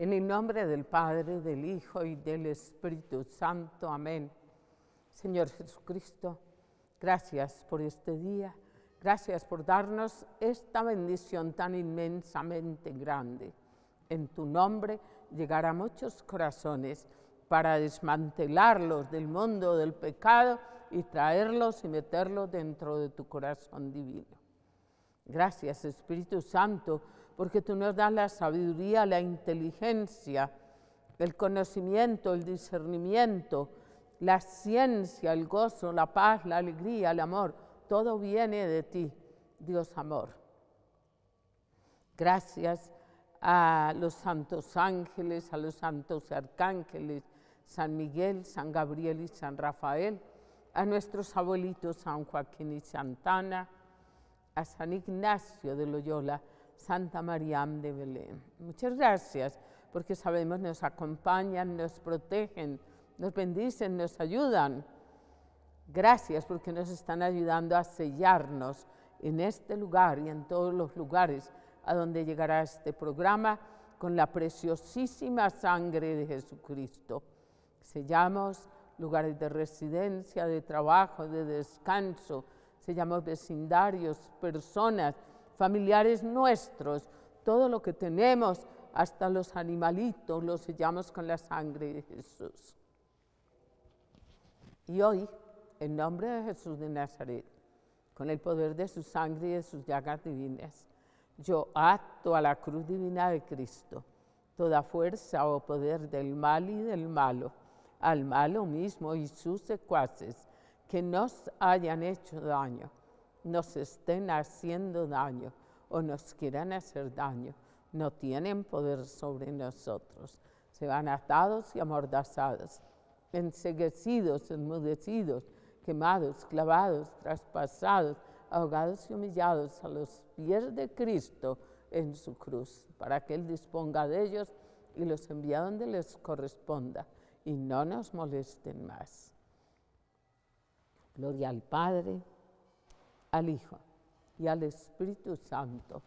En el nombre del Padre, del Hijo y del Espíritu Santo. Amén. Señor Jesucristo, gracias por este día. Gracias por darnos esta bendición tan inmensamente grande. En tu nombre llegará muchos corazones para desmantelarlos del mundo del pecado y traerlos y meterlos dentro de tu corazón divino. Gracias Espíritu Santo porque tú nos das la sabiduría, la inteligencia, el conocimiento, el discernimiento, la ciencia, el gozo, la paz, la alegría, el amor. Todo viene de ti, Dios amor. Gracias a los santos ángeles, a los santos arcángeles, San Miguel, San Gabriel y San Rafael, a nuestros abuelitos San Joaquín y Santana, a San Ignacio de Loyola, Santa María de Belén. Muchas gracias, porque sabemos nos acompañan, nos protegen, nos bendicen, nos ayudan. Gracias porque nos están ayudando a sellarnos en este lugar y en todos los lugares a donde llegará este programa con la preciosísima sangre de Jesucristo. Sellamos lugares de residencia, de trabajo, de descanso, sellamos vecindarios, personas, familiares nuestros, todo lo que tenemos, hasta los animalitos los sellamos con la sangre de Jesús. Y hoy, en nombre de Jesús de Nazaret, con el poder de su sangre y de sus llagas divinas, yo acto a la cruz divina de Cristo toda fuerza o poder del mal y del malo, al malo mismo y sus secuaces que nos hayan hecho daño nos estén haciendo daño o nos quieran hacer daño, no tienen poder sobre nosotros. Se van atados y amordazados, enseguecidos, enmudecidos, quemados, clavados, traspasados, ahogados y humillados a los pies de Cristo en su cruz, para que Él disponga de ellos y los envíe donde les corresponda y no nos molesten más. Gloria al Padre al Hijo y al Espíritu Santo,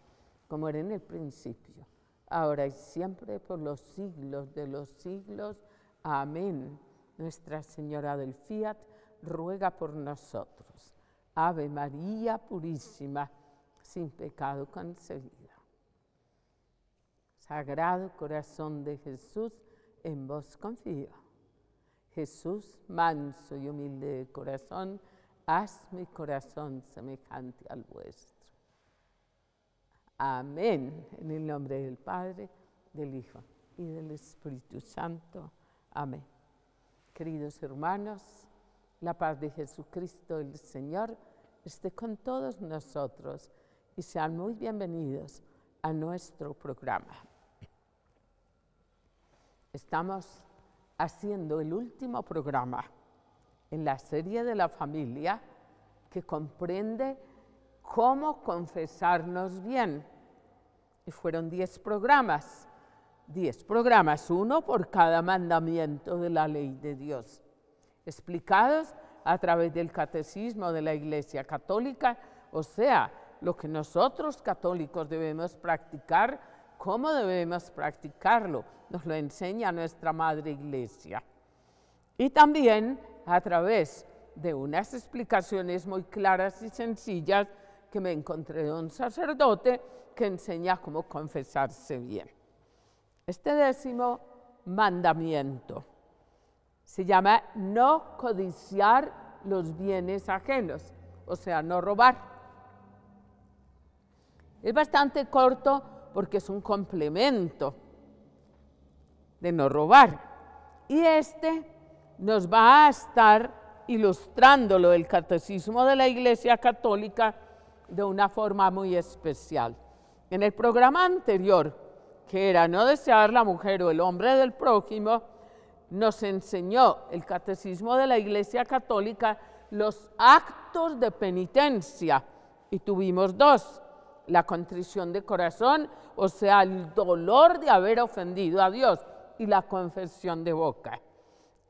como era en el principio, ahora y siempre, por los siglos de los siglos. Amén. Nuestra Señora del Fiat ruega por nosotros. Ave María Purísima, sin pecado concebida. Sagrado corazón de Jesús, en vos confío. Jesús, manso y humilde de corazón, haz mi corazón semejante al vuestro. Amén. En el nombre del Padre, del Hijo y del Espíritu Santo. Amén. Queridos hermanos, la paz de Jesucristo el Señor esté con todos nosotros y sean muy bienvenidos a nuestro programa. Estamos haciendo el último programa en la serie de la familia que comprende cómo confesarnos bien. Y fueron diez programas, diez programas, uno por cada mandamiento de la ley de Dios, explicados a través del catecismo de la Iglesia Católica, o sea, lo que nosotros católicos debemos practicar, cómo debemos practicarlo, nos lo enseña nuestra Madre Iglesia. Y también a través de unas explicaciones muy claras y sencillas que me encontré de un sacerdote que enseña cómo confesarse bien. Este décimo mandamiento se llama no codiciar los bienes ajenos, o sea, no robar. Es bastante corto porque es un complemento de no robar. Y este nos va a estar ilustrándolo el catecismo de la Iglesia Católica de una forma muy especial. En el programa anterior, que era no desear la mujer o el hombre del prójimo, nos enseñó el catecismo de la Iglesia Católica los actos de penitencia y tuvimos dos, la contrición de corazón, o sea, el dolor de haber ofendido a Dios y la confesión de boca.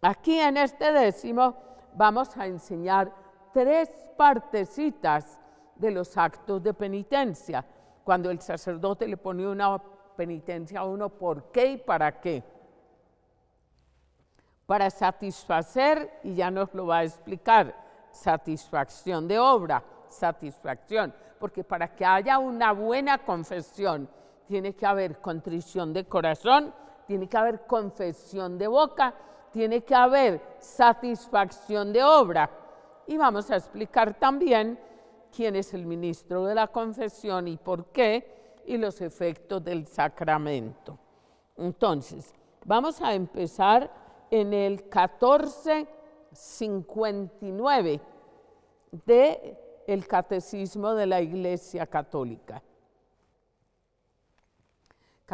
Aquí en este décimo vamos a enseñar tres partecitas de los actos de penitencia, cuando el sacerdote le pone una penitencia a uno, ¿por qué y para qué? Para satisfacer, y ya nos lo va a explicar, satisfacción de obra, satisfacción, porque para que haya una buena confesión, tiene que haber contrición de corazón, tiene que haber confesión de boca tiene que haber satisfacción de obra. Y vamos a explicar también quién es el ministro de la confesión y por qué y los efectos del sacramento. Entonces, vamos a empezar en el 1459 de el Catecismo de la Iglesia Católica.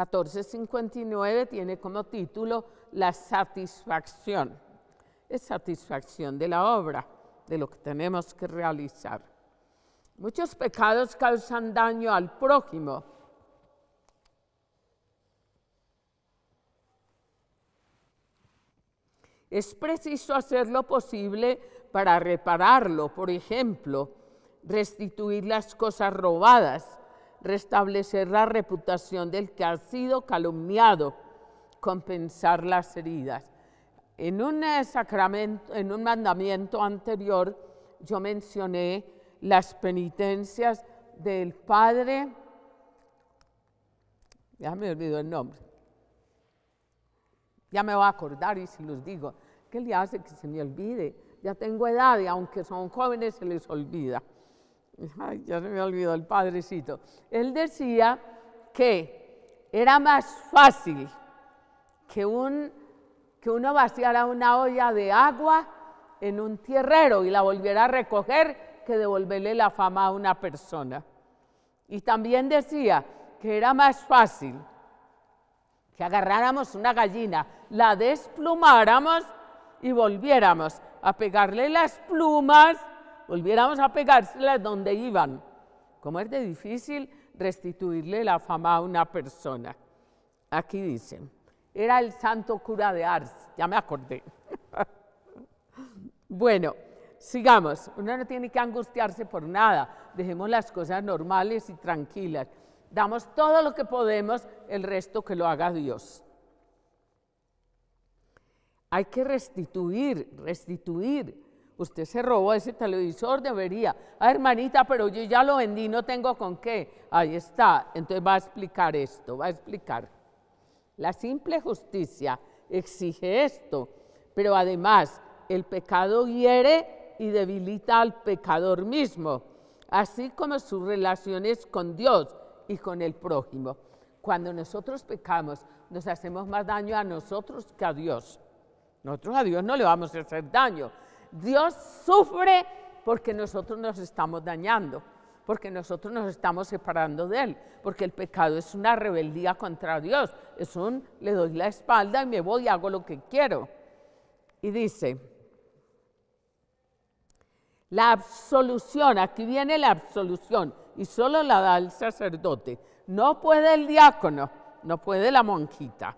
1459 tiene como título La satisfacción. Es satisfacción de la obra, de lo que tenemos que realizar. Muchos pecados causan daño al prójimo. Es preciso hacer lo posible para repararlo, por ejemplo, restituir las cosas robadas, restablecer la reputación del que ha sido calumniado, compensar las heridas. En un, eh, sacramento, en un mandamiento anterior yo mencioné las penitencias del Padre, ya me olvidó el nombre, ya me va a acordar y si los digo, ¿qué le hace que se me olvide? Ya tengo edad y aunque son jóvenes se les olvida. Ay, ya se me olvidó el padrecito. Él decía que era más fácil que, que uno vaciara una olla de agua en un tierrero y la volviera a recoger que devolverle la fama a una persona. Y también decía que era más fácil que agarráramos una gallina, la desplumáramos y volviéramos a pegarle las plumas volviéramos a pegárselas donde iban. ¿Cómo es de difícil restituirle la fama a una persona? Aquí dicen, era el santo cura de Ars, ya me acordé. bueno, sigamos, uno no tiene que angustiarse por nada, dejemos las cosas normales y tranquilas, damos todo lo que podemos, el resto que lo haga Dios. Hay que restituir, restituir, Usted se robó ese televisor, debería. Ah, hermanita, pero yo ya lo vendí, no tengo con qué. Ahí está. Entonces va a explicar esto, va a explicar. La simple justicia exige esto, pero además el pecado hiere y debilita al pecador mismo, así como sus relaciones con Dios y con el prójimo. Cuando nosotros pecamos, nos hacemos más daño a nosotros que a Dios. Nosotros a Dios no le vamos a hacer daño, Dios sufre porque nosotros nos estamos dañando, porque nosotros nos estamos separando de Él, porque el pecado es una rebeldía contra Dios, es un le doy la espalda y me voy y hago lo que quiero. Y dice, la absolución, aquí viene la absolución y solo la da el sacerdote. No puede el diácono, no puede la monjita.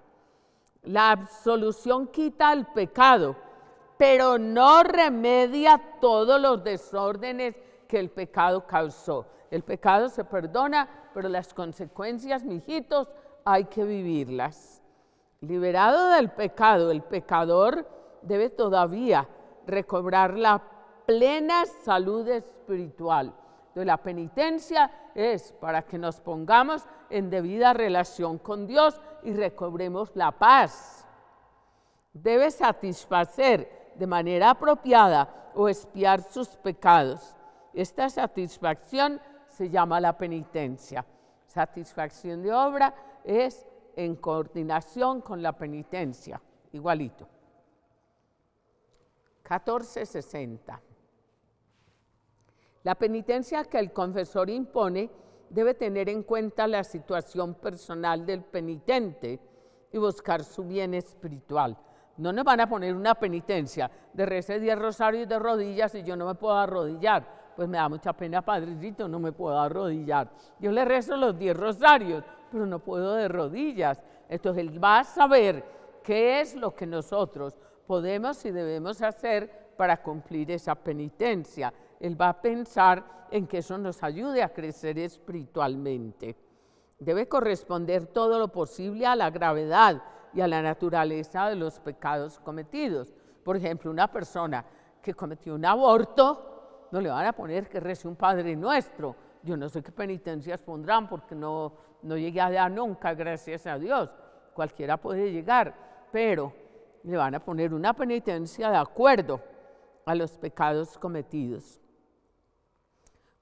La absolución quita el pecado pero no remedia todos los desórdenes que el pecado causó. El pecado se perdona, pero las consecuencias, mijitos, hay que vivirlas. Liberado del pecado, el pecador debe todavía recobrar la plena salud espiritual. la penitencia es para que nos pongamos en debida relación con Dios y recobremos la paz. Debe satisfacer de manera apropiada o espiar sus pecados. Esta satisfacción se llama la penitencia. Satisfacción de obra es en coordinación con la penitencia, igualito. 1460. La penitencia que el confesor impone debe tener en cuenta la situación personal del penitente y buscar su bien espiritual. No nos van a poner una penitencia de rezar 10 rosarios de rodillas y yo no me puedo arrodillar. Pues me da mucha pena, padrecito, no me puedo arrodillar. Yo le rezo los 10 rosarios, pero no puedo de rodillas. Entonces Él va a saber qué es lo que nosotros podemos y debemos hacer para cumplir esa penitencia. Él va a pensar en que eso nos ayude a crecer espiritualmente. Debe corresponder todo lo posible a la gravedad y a la naturaleza de los pecados cometidos. Por ejemplo, una persona que cometió un aborto, no le van a poner que rece un Padre Nuestro. Yo no sé qué penitencias pondrán porque no, no llegué allá nunca, gracias a Dios. Cualquiera puede llegar, pero le van a poner una penitencia de acuerdo a los pecados cometidos.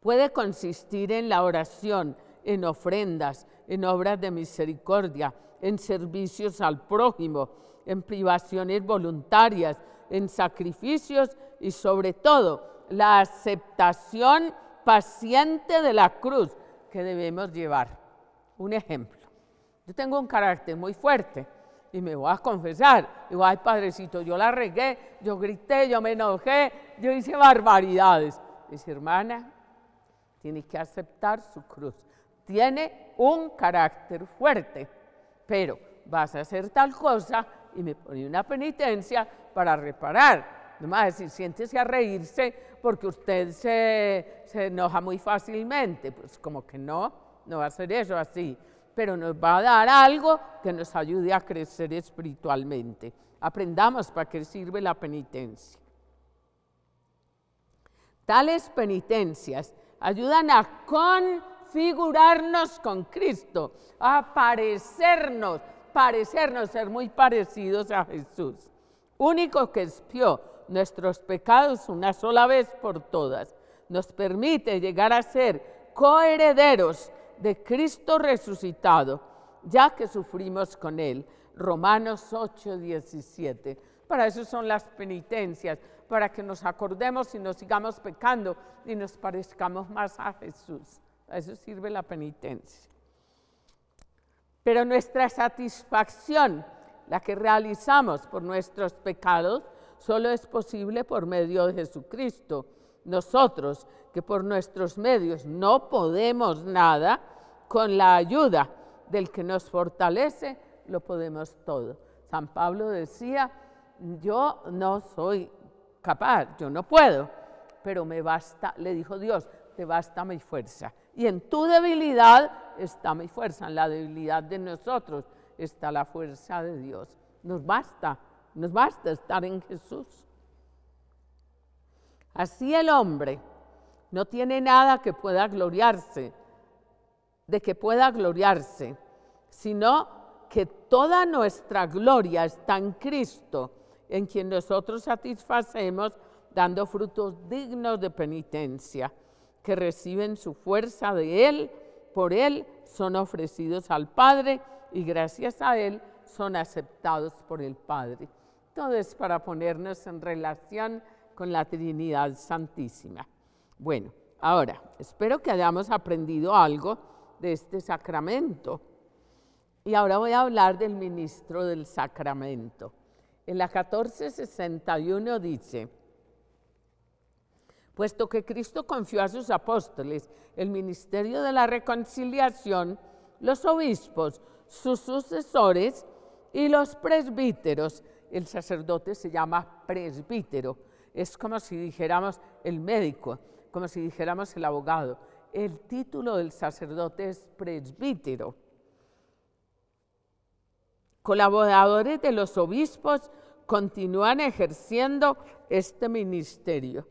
Puede consistir en la oración, en ofrendas, en obras de misericordia, en servicios al prójimo, en privaciones voluntarias, en sacrificios y sobre todo la aceptación paciente de la cruz que debemos llevar. Un ejemplo, yo tengo un carácter muy fuerte y me voy a confesar, voy, ay padrecito, yo la regué, yo grité, yo me enojé, yo hice barbaridades. Dice, hermana, tienes que aceptar su cruz tiene un carácter fuerte, pero vas a hacer tal cosa y me pone una penitencia para reparar. No Nomás si siéntese a reírse porque usted se, se enoja muy fácilmente, pues como que no, no va a ser eso así, pero nos va a dar algo que nos ayude a crecer espiritualmente. Aprendamos para qué sirve la penitencia. Tales penitencias ayudan a con figurarnos con Cristo, aparecernos, parecernos, ser muy parecidos a Jesús. Único que expió nuestros pecados una sola vez por todas, nos permite llegar a ser coherederos de Cristo resucitado, ya que sufrimos con Él. Romanos 8, 17. Para eso son las penitencias, para que nos acordemos y nos sigamos pecando y nos parezcamos más a Jesús. A eso sirve la penitencia. Pero nuestra satisfacción, la que realizamos por nuestros pecados, solo es posible por medio de Jesucristo. Nosotros, que por nuestros medios no podemos nada, con la ayuda del que nos fortalece, lo podemos todo. San Pablo decía, yo no soy capaz, yo no puedo, pero me basta, le dijo Dios, te basta mi fuerza. Y en tu debilidad está mi fuerza, en la debilidad de nosotros está la fuerza de Dios. Nos basta, nos basta estar en Jesús. Así el hombre no tiene nada que pueda gloriarse, de que pueda gloriarse, sino que toda nuestra gloria está en Cristo, en quien nosotros satisfacemos dando frutos dignos de penitencia que reciben su fuerza de Él, por Él son ofrecidos al Padre y gracias a Él son aceptados por el Padre. Todo es para ponernos en relación con la Trinidad Santísima. Bueno, ahora, espero que hayamos aprendido algo de este sacramento. Y ahora voy a hablar del ministro del sacramento. En la 1461 dice, Puesto que Cristo confió a sus apóstoles el ministerio de la reconciliación, los obispos, sus sucesores y los presbíteros, el sacerdote se llama presbítero, es como si dijéramos el médico, como si dijéramos el abogado. El título del sacerdote es presbítero. Colaboradores de los obispos continúan ejerciendo este ministerio.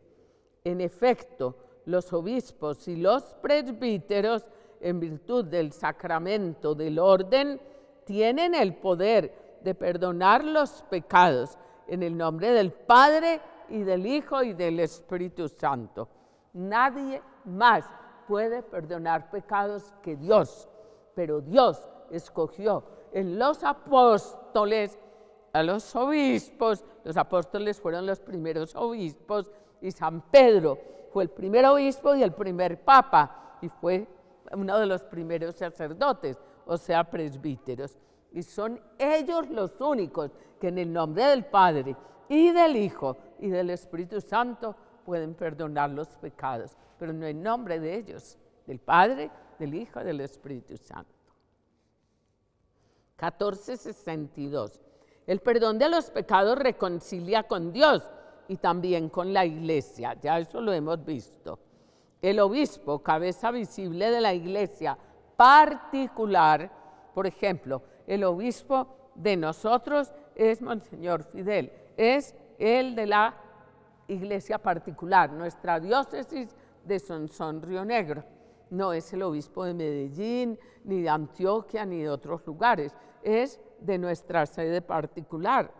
En efecto, los obispos y los presbíteros, en virtud del sacramento del orden, tienen el poder de perdonar los pecados en el nombre del Padre y del Hijo y del Espíritu Santo. Nadie más puede perdonar pecados que Dios, pero Dios escogió en los apóstoles, a los obispos, los apóstoles fueron los primeros obispos, y San Pedro. Fue el primer obispo y el primer papa y fue uno de los primeros sacerdotes, o sea, presbíteros. Y son ellos los únicos que en el nombre del Padre y del Hijo y del Espíritu Santo pueden perdonar los pecados, pero no en nombre de ellos, del Padre, del Hijo, y del Espíritu Santo. 1462. El perdón de los pecados reconcilia con Dios y también con la iglesia, ya eso lo hemos visto. El obispo, cabeza visible de la iglesia particular, por ejemplo, el obispo de nosotros es Monseñor Fidel, es el de la iglesia particular, nuestra diócesis de Sonsón Río Negro. No es el obispo de Medellín, ni de Antioquia, ni de otros lugares, es de nuestra sede particular,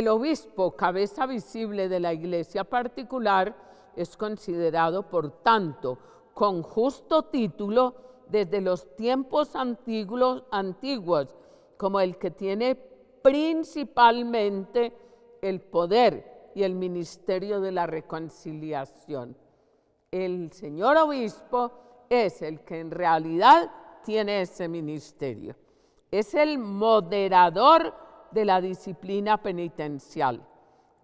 El obispo, cabeza visible de la iglesia particular, es considerado, por tanto, con justo título desde los tiempos antiguos, como el que tiene principalmente el poder y el ministerio de la reconciliación. El señor obispo es el que en realidad tiene ese ministerio. Es el moderador de la disciplina penitencial.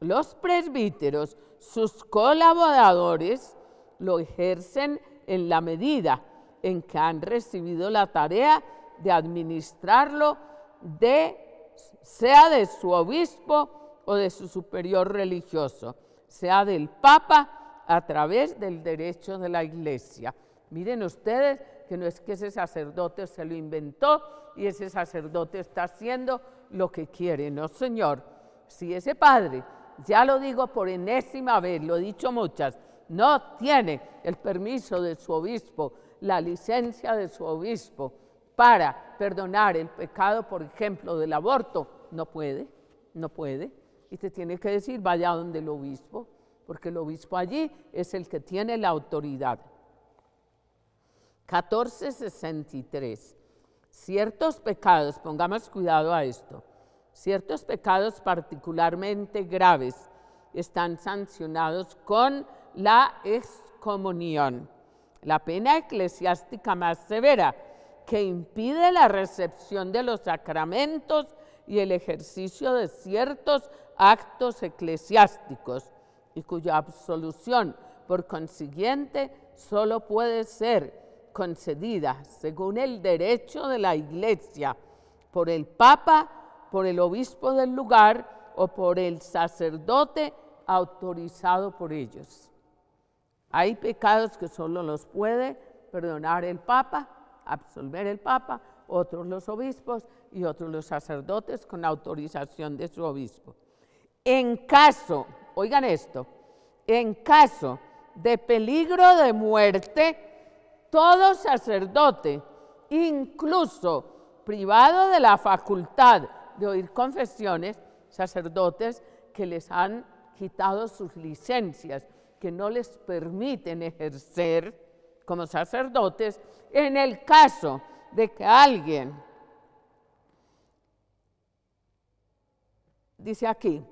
Los presbíteros, sus colaboradores, lo ejercen en la medida en que han recibido la tarea de administrarlo de, sea de su obispo o de su superior religioso, sea del papa a través del derecho de la iglesia. Miren ustedes que no es que ese sacerdote se lo inventó y ese sacerdote está haciendo lo que quiere. No, Señor, si ese padre, ya lo digo por enésima vez, lo he dicho muchas, no tiene el permiso de su obispo, la licencia de su obispo para perdonar el pecado, por ejemplo, del aborto, no puede, no puede. Y te tiene que decir, vaya donde el obispo, porque el obispo allí es el que tiene la autoridad. 1463. Ciertos pecados, pongamos cuidado a esto, ciertos pecados particularmente graves están sancionados con la excomunión, la pena eclesiástica más severa que impide la recepción de los sacramentos y el ejercicio de ciertos actos eclesiásticos y cuya absolución, por consiguiente, solo puede ser concedida según el derecho de la Iglesia por el Papa, por el obispo del lugar o por el sacerdote autorizado por ellos. Hay pecados que solo los puede perdonar el Papa, absolver el Papa, otros los obispos y otros los sacerdotes con autorización de su obispo. En caso, oigan esto, en caso de peligro de muerte, todo sacerdote, incluso privado de la facultad de oír confesiones, sacerdotes que les han quitado sus licencias, que no les permiten ejercer como sacerdotes, en el caso de que alguien, dice aquí,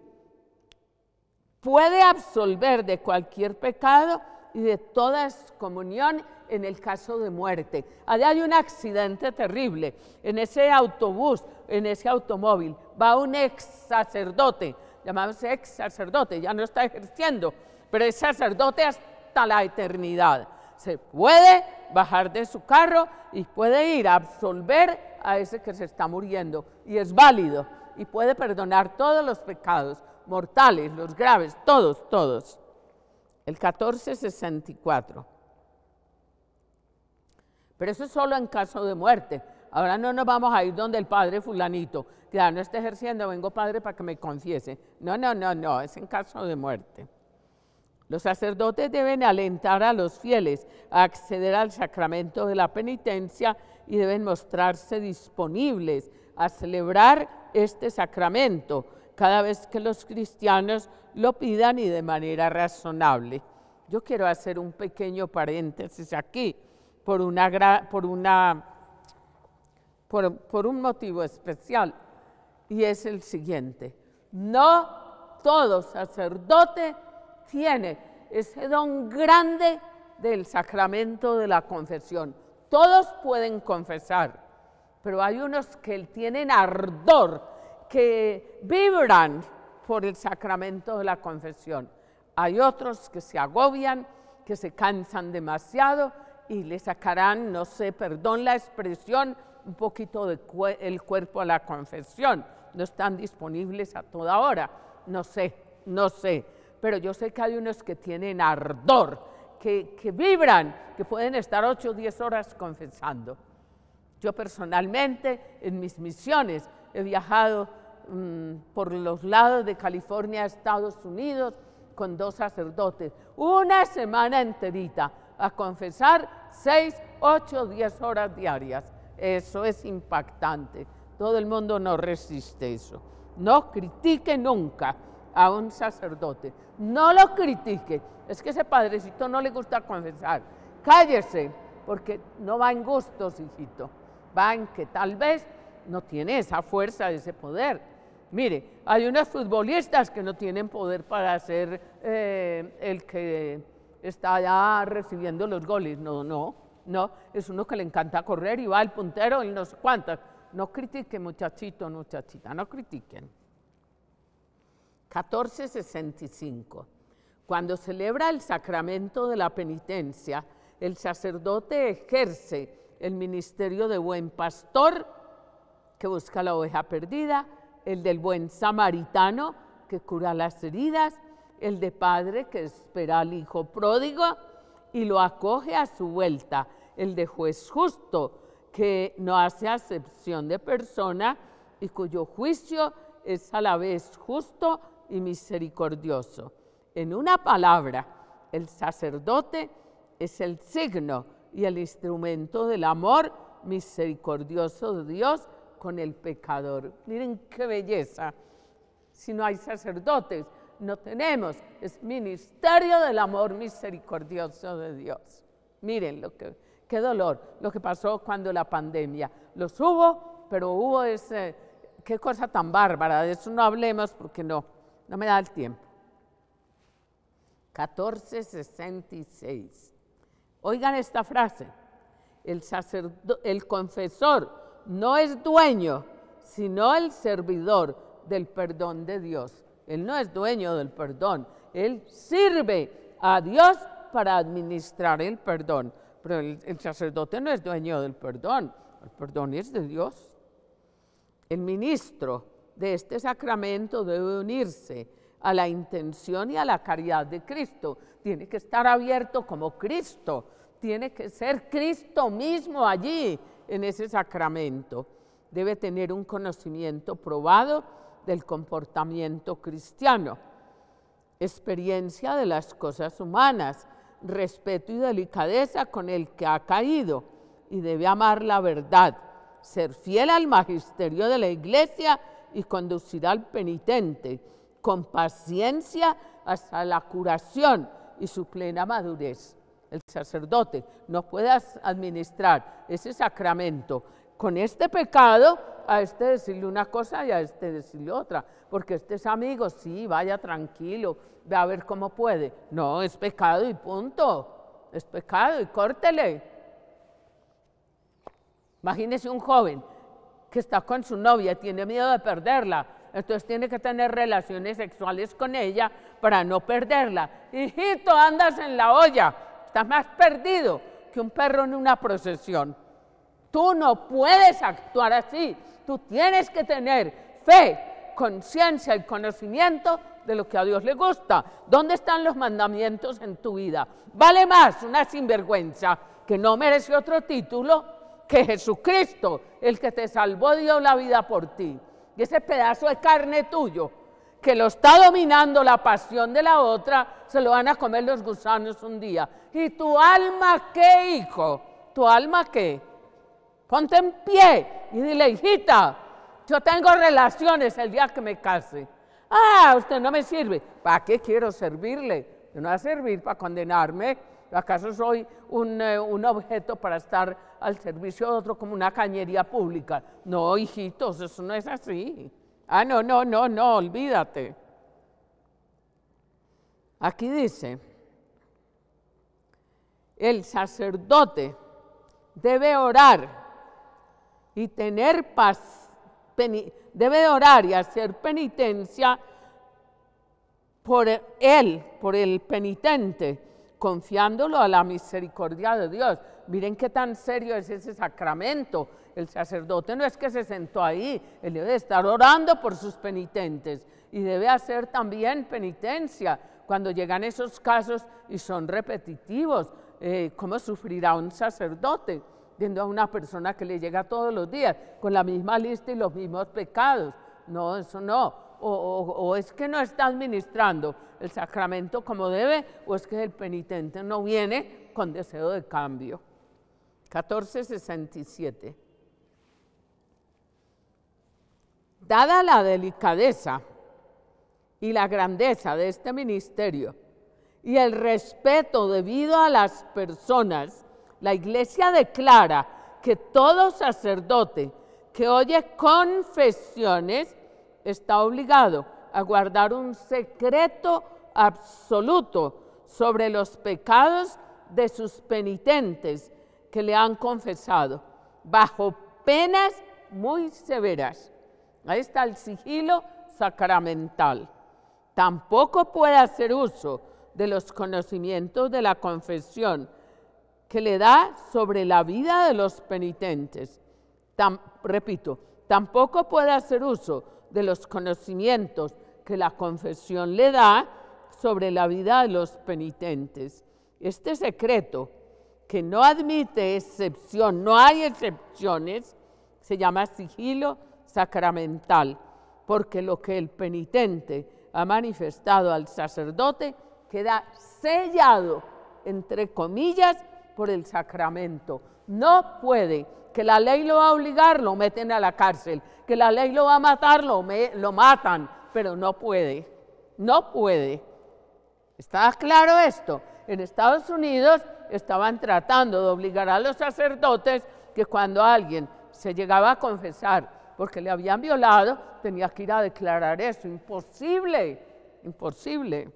puede absolver de cualquier pecado y de toda comunión en el caso de muerte. Allá hay un accidente terrible. En ese autobús, en ese automóvil, va un ex sacerdote, llamamos ex sacerdote, ya no está ejerciendo, pero es sacerdote hasta la eternidad. Se puede bajar de su carro y puede ir a absolver a ese que se está muriendo y es válido y puede perdonar todos los pecados mortales, los graves, todos, todos el 1464. Pero eso es solo en caso de muerte. Ahora no nos vamos a ir donde el padre fulanito, que ya no está ejerciendo, vengo padre para que me confiese. No, no, no, no, es en caso de muerte. Los sacerdotes deben alentar a los fieles a acceder al sacramento de la penitencia y deben mostrarse disponibles a celebrar este sacramento cada vez que los cristianos lo pidan y de manera razonable. Yo quiero hacer un pequeño paréntesis aquí por, una, por, una, por, un motivo especial y es el siguiente. No todo sacerdote tiene ese don grande del sacramento de la confesión. Todos pueden confesar, pero hay unos que tienen ardor que vibran por el sacramento de la confesión. Hay otros que se agobian, que se cansan demasiado y le sacarán, no sé, perdón la expresión, un poquito del de cuerpo a la confesión. No están disponibles a toda hora. No sé, no sé. Pero yo sé que hay unos que tienen ardor, que, que vibran, que pueden estar 8 o 10 horas confesando. Yo personalmente, en mis misiones, he viajado mm, por los lados de California a Estados Unidos con dos sacerdotes, una semana enterita, a confesar seis, ocho, diez horas diarias. Eso es impactante. Todo el mundo no resiste eso. No critique nunca a un sacerdote. No lo critique. Es que ese padrecito no le gusta confesar. Cállese, porque no va en gustos, hijito. Va en que tal vez no tiene esa fuerza, ese poder. Mire, hay unas futbolistas que no tienen poder para ser eh, el que está ya recibiendo los goles. No, no, no. Es uno que le encanta correr y va al puntero y no sé cuántas. No critiquen, muchachito, muchachita, no critiquen. 1465. Cuando celebra el sacramento de la penitencia, el sacerdote ejerce el ministerio de buen pastor que busca la oveja perdida, el del buen samaritano que cura las heridas, el de padre que espera al hijo pródigo y lo acoge a su vuelta, el de juez justo que no hace acepción de persona y cuyo juicio es a la vez justo y misericordioso. En una palabra, el sacerdote es el signo y el instrumento del amor misericordioso de Dios con el pecador. Miren qué belleza. Si no hay sacerdotes, no tenemos. Es ministerio del amor misericordioso de Dios. Miren lo que, qué dolor, lo que pasó cuando la pandemia. Los hubo, pero hubo ese, qué cosa tan bárbara. De eso no hablemos porque no, no me da el tiempo. 1466. Oigan esta frase. El, sacerdo, el confesor no es dueño, sino el servidor del perdón de Dios. Él no es dueño del perdón, él sirve a Dios para administrar el perdón, pero el, sacerdote no es dueño del perdón, el perdón es de Dios. El ministro de este sacramento debe unirse a la intención y a la caridad de Cristo, tiene que estar abierto como Cristo, tiene que ser Cristo mismo allí en ese sacramento. Debe tener un conocimiento probado del comportamiento cristiano, experiencia de las cosas humanas, respeto y delicadeza con el que ha caído y debe amar la verdad, ser fiel al magisterio de la iglesia y conducir al penitente con paciencia hasta la curación y su plena madurez el sacerdote, no puedas administrar ese sacramento con este pecado, a este decirle una cosa y a este decirle otra, porque este es amigo, sí, vaya tranquilo, ve a ver cómo puede. No, es pecado y punto, es pecado y córtele. Imagínese un joven que está con su novia, tiene miedo de perderla, entonces tiene que tener relaciones sexuales con ella para no perderla. Hijito, andas en la olla, estás más perdido que un perro en una procesión. Tú no puedes actuar así. Tú tienes que tener fe, conciencia y conocimiento de lo que a Dios le gusta. ¿Dónde están los mandamientos en tu vida? Vale más una sinvergüenza que no merece otro título que Jesucristo, el que te salvó, dio la vida por ti. Y ese pedazo de carne tuyo que lo está dominando la pasión de la otra, se lo van a comer los gusanos un día. ¿Y tu alma qué, hijo? ¿Tu alma qué? Ponte en pie y dile, hijita, yo tengo relaciones el día que me case. Ah, usted no me sirve. ¿Para qué quiero servirle? No va a servir para condenarme. ¿Acaso soy un, eh, un, objeto para estar al servicio de otro como una cañería pública? No, hijitos, eso no es así. Ah, no, no, no, no, olvídate. Aquí dice, el sacerdote debe orar y tener paz, debe orar y hacer penitencia por él, por el penitente, confiándolo a la misericordia de Dios. Miren qué tan serio es ese sacramento. El sacerdote no es que se sentó ahí, él debe estar orando por sus penitentes y debe hacer también penitencia cuando llegan esos casos y son repetitivos. Eh, ¿Cómo sufrirá un sacerdote viendo a una persona que le llega todos los días con la misma lista y los mismos pecados? No, eso no. o, es que no está administrando el sacramento como debe, o es que el penitente no viene con deseo de cambio. 1467. Dada la delicadeza y la grandeza de este ministerio y el respeto debido a las personas, la iglesia declara que todo sacerdote que oye confesiones está obligado a guardar un secreto absoluto sobre los pecados de sus penitentes que le han confesado, bajo penas muy severas. Ahí está el sigilo sacramental. Tampoco puede hacer uso de los conocimientos de la confesión que le da sobre la vida de los penitentes. repito, tampoco puede hacer uso de los conocimientos que la confesión le da sobre la vida de los penitentes. Este secreto que no admite excepción, no hay excepciones, se llama sigilo sacramental, porque lo que el penitente ha manifestado al sacerdote queda sellado, entre comillas, por el sacramento. No puede que la ley lo va a obligar, lo meten a la cárcel, que la ley lo va a matar, lo, lo matan, pero no puede, no puede. ¿Está claro esto? En Estados Unidos estaban tratando de obligar a los sacerdotes que cuando alguien se llegaba a confesar porque le habían violado, tenía que ir a declarar eso. Imposible, imposible.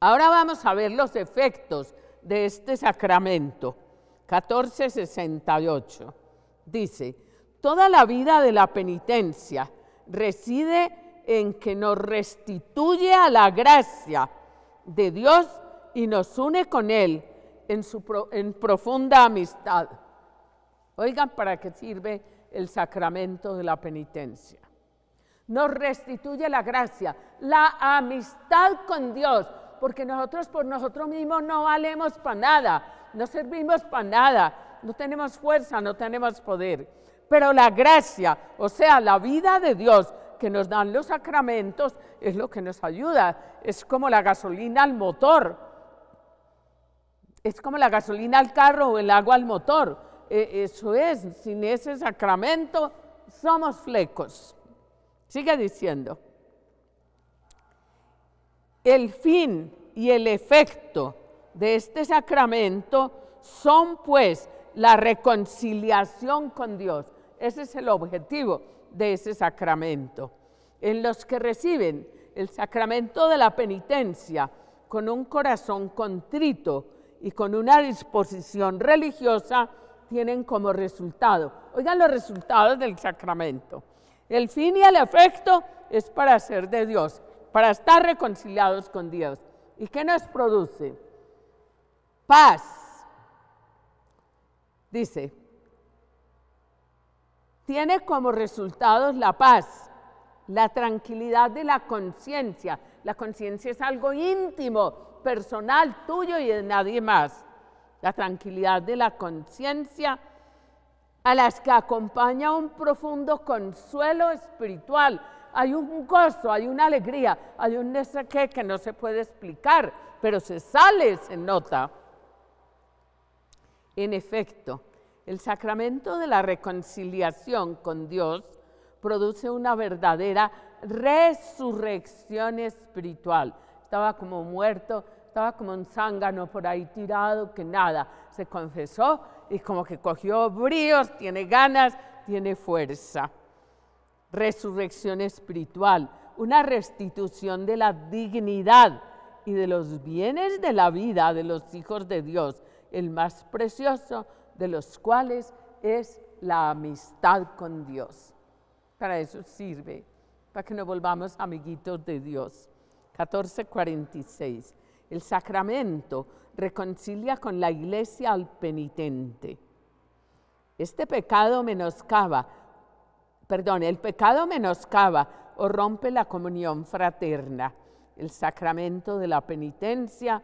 Ahora vamos a ver los efectos de este sacramento. 1468 dice, toda la vida de la penitencia reside en que nos restituye a la gracia de Dios y nos une con Él en, su profunda amistad. Oigan para qué sirve el sacramento de la penitencia. Nos restituye la gracia, la amistad con Dios, porque nosotros por nosotros mismos no valemos para nada, no servimos para nada, no tenemos fuerza, no tenemos poder. Pero la gracia, o sea, la vida de Dios que nos dan los sacramentos, es lo que nos ayuda, es como la gasolina al motor es como la gasolina al carro o el agua al motor. E, eso es, sin ese sacramento somos flecos. Sigue diciendo. El fin y el efecto de este sacramento son pues la reconciliación con Dios. Ese es el objetivo de ese sacramento. En los que reciben el sacramento de la penitencia con un corazón contrito, y con una disposición religiosa tienen como resultado. Oigan los resultados del sacramento. El fin y el efecto es para ser de Dios, para estar reconciliados con Dios. ¿Y qué nos produce? Paz. Dice, tiene como resultados la paz, la tranquilidad de la conciencia, la conciencia es algo íntimo, personal, tuyo y de nadie más. La tranquilidad de la conciencia a las que acompaña un profundo consuelo espiritual. Hay un gozo, hay una alegría, hay un qué que no se puede explicar, pero se sale, se nota. En efecto, el sacramento de la reconciliación con Dios produce una verdadera resurrección espiritual. Estaba como muerto, estaba como un zángano por ahí tirado, que nada, se confesó y como que cogió bríos, tiene ganas, tiene fuerza. Resurrección espiritual, una restitución de la dignidad y de los bienes de la vida de los hijos de Dios, el más precioso de los cuales es la amistad con Dios. Para eso sirve para que nos volvamos amiguitos de Dios. 14:46. El sacramento reconcilia con la iglesia al penitente. Este pecado menoscaba, perdón, el pecado menoscaba o rompe la comunión fraterna. El sacramento de la penitencia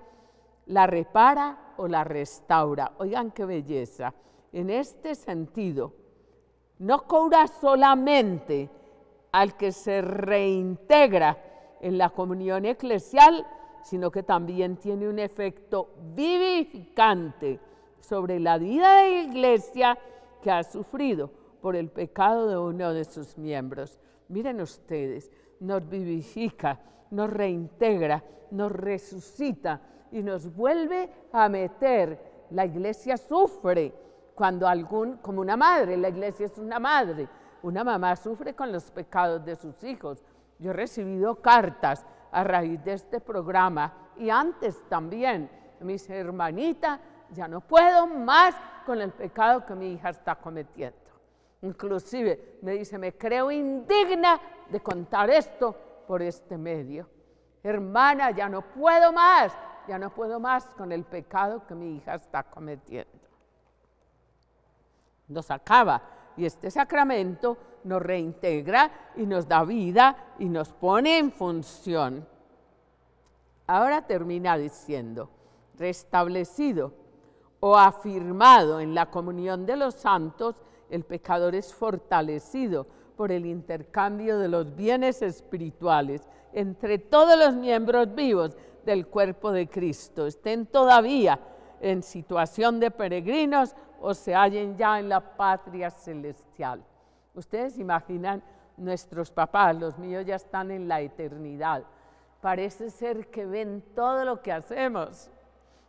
la repara o la restaura. Oigan qué belleza. En este sentido, no cura solamente al que se reintegra en la comunión eclesial, sino que también tiene un efecto vivificante sobre la vida de la iglesia que ha sufrido por el pecado de uno de sus miembros. Miren ustedes, nos vivifica, nos reintegra, nos resucita y nos vuelve a meter. La iglesia sufre cuando algún, como una madre, la iglesia es una madre, una mamá sufre con los pecados de sus hijos. Yo he recibido cartas a raíz de este programa y antes también. dice, hermanita, ya no puedo más con el pecado que mi hija está cometiendo. Inclusive me dice, me creo indigna de contar esto por este medio. Hermana, ya no puedo más, ya no puedo más con el pecado que mi hija está cometiendo. Nos acaba y este sacramento nos reintegra y nos da vida y nos pone en función. Ahora termina diciendo, restablecido o afirmado en la comunión de los santos, el pecador es fortalecido por el intercambio de los bienes espirituales entre todos los miembros vivos del cuerpo de Cristo. Estén todavía en situación de peregrinos o se hallen ya en la patria celestial. Ustedes imaginan, nuestros papás, los míos ya están en la eternidad. Parece ser que ven todo lo que hacemos.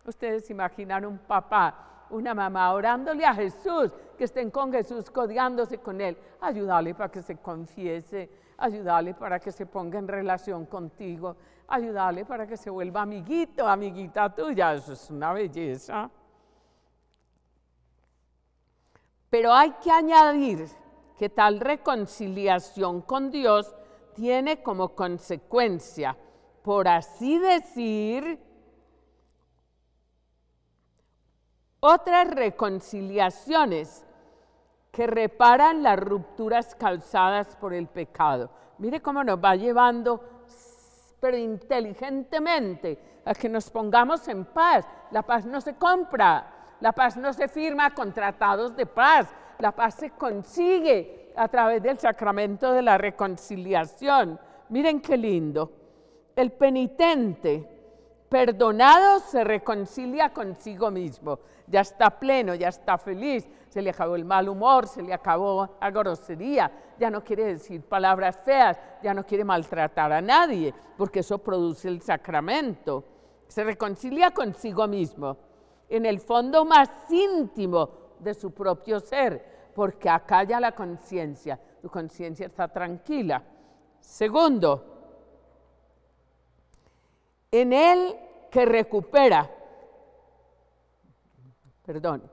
Ustedes imaginan un papá, una mamá orándole a Jesús, que estén con Jesús, codiándose con Él. Ayúdale para que se confiese, ayúdale para que se ponga en relación contigo, ayúdale para que se vuelva amiguito, amiguita tuya. Eso es una belleza. Pero hay que añadir que tal reconciliación con Dios tiene como consecuencia, por así decir, otras reconciliaciones que reparan las rupturas causadas por el pecado. Mire cómo nos va llevando, pero inteligentemente, a que nos pongamos en paz. La paz no se compra, la paz no se firma con tratados de paz, la paz se consigue a través del sacramento de la reconciliación. Miren qué lindo. El penitente perdonado se reconcilia consigo mismo, ya está pleno, ya está feliz, se le acabó el mal humor, se le acabó la grosería, ya no quiere decir palabras feas, ya no quiere maltratar a nadie, porque eso produce el sacramento. Se reconcilia consigo mismo en el fondo más íntimo de su propio ser, porque acalla la conciencia, su conciencia está tranquila. Segundo, en el que recupera, perdón,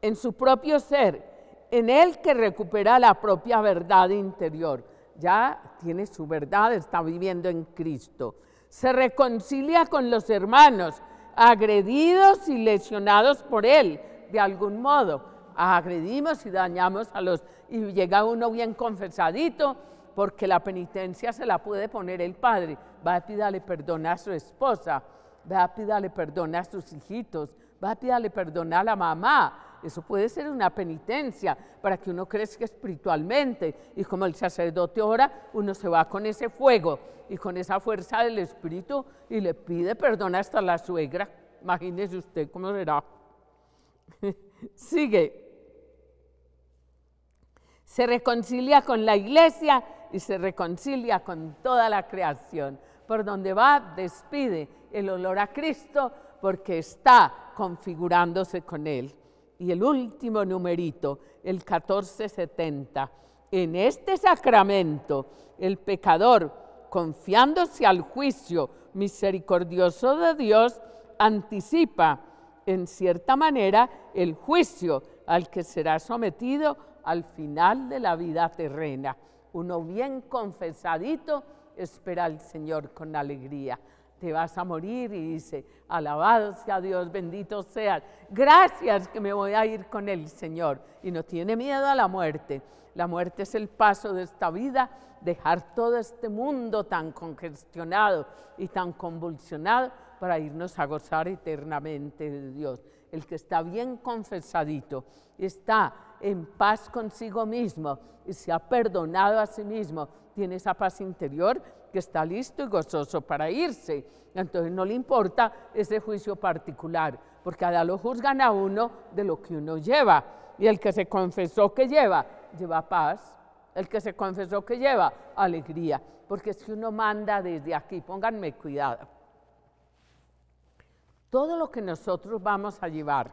en su propio ser, en el que recupera la propia verdad interior. Ya tiene su verdad, está viviendo en Cristo. Se reconcilia con los hermanos agredidos y lesionados por él, de algún modo. Agredimos y dañamos a los... Y llega uno bien confesadito porque la penitencia se la puede poner el padre. Va a pedirle perdón a su esposa, va a pedirle perdón a sus hijitos, va a pedirle perdón a la mamá, eso puede ser una penitencia para que uno crezca espiritualmente. Y como el sacerdote ora, uno se va con ese fuego y con esa fuerza del espíritu y le pide perdón hasta la suegra. Imagínese usted cómo será. Sigue. Se reconcilia con la iglesia y se reconcilia con toda la creación. Por donde va, despide el olor a Cristo porque está configurándose con Él. Y el último numerito, el 1470. En este sacramento, el pecador, confiándose al juicio misericordioso de Dios, anticipa, en cierta manera, el juicio al que será sometido al final de la vida terrena. Uno bien confesadito espera al Señor con alegría te vas a morir y dice, alabado sea Dios, bendito sea, gracias que me voy a ir con el Señor. Y no tiene miedo a la muerte. La muerte es el paso de esta vida, dejar todo este mundo tan congestionado y tan convulsionado para irnos a gozar eternamente de Dios. El que está bien confesadito, está en paz consigo mismo y se ha perdonado a sí mismo, tiene esa paz interior que está listo y gozoso para irse. Entonces no le importa ese juicio particular, porque a lo juzgan a uno de lo que uno lleva. Y el que se confesó que lleva, lleva paz. El que se confesó que lleva, alegría. Porque si uno manda desde aquí, pónganme cuidado. Todo lo que nosotros vamos a llevar